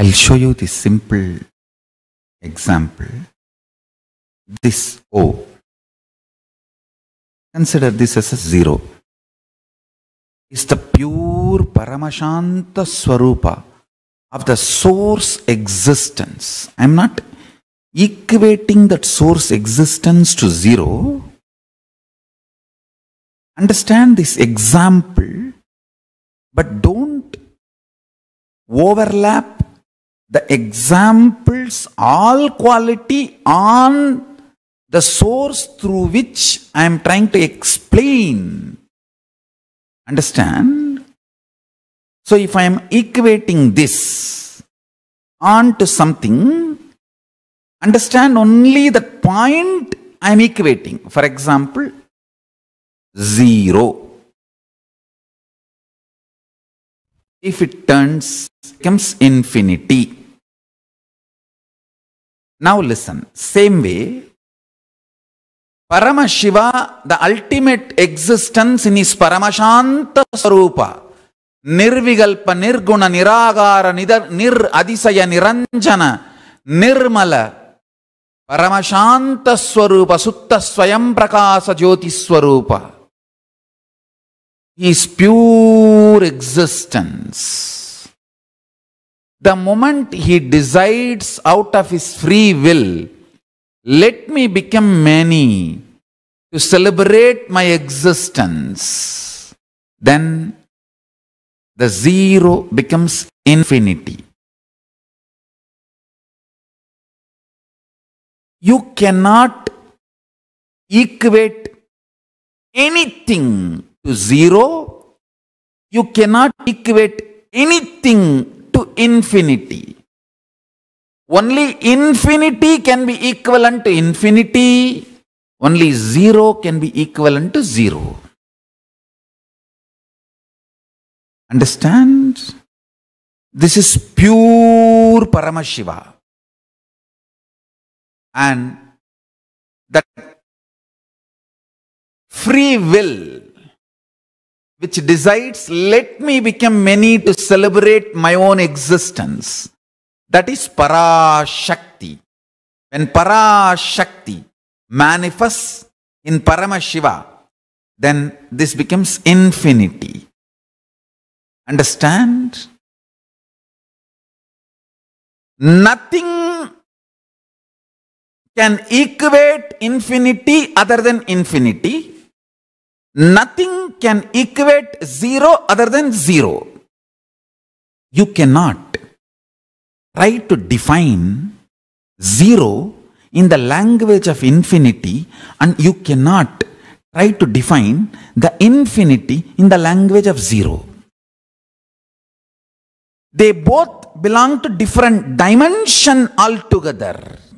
I'll show you this simple example. This O. Consider this as a zero. Is the pure Paramashanta Swarupa of the source existence. I'm not equating that source existence to zero. Understand this example, but don't overlap the examples, all quality on the source through which I am trying to explain. Understand? So if I am equating this onto something, understand only that point I am equating. For example, 0. If it turns, comes infinity. Now listen, same way, Parama Shiva, the ultimate existence in his Paramashanta Sarupa, Nirvigalpa, Nirguna, Niragara, Nir Adisaya, Niranjana, Nirmala, Shanta Swarupa Sutta Swayam Prakash Jyoti Swarupa His pure existence. The moment he decides out of his free will, let me become many to celebrate my existence, then the zero becomes infinity. You cannot equate anything to zero. You cannot equate anything to infinity. Only infinity can be equivalent to infinity. Only zero can be equivalent to zero. Understand? This is pure Paramashiva. And that free will which decides, let me become many to celebrate my own existence. That is para shakti. When para shakti manifests in Paramashiva, then this becomes infinity. Understand? Nothing can equate infinity other than infinity Nothing can equate zero other than zero. You cannot try to define zero in the language of infinity and you cannot try to define the infinity in the language of zero. They both belong to different dimension altogether.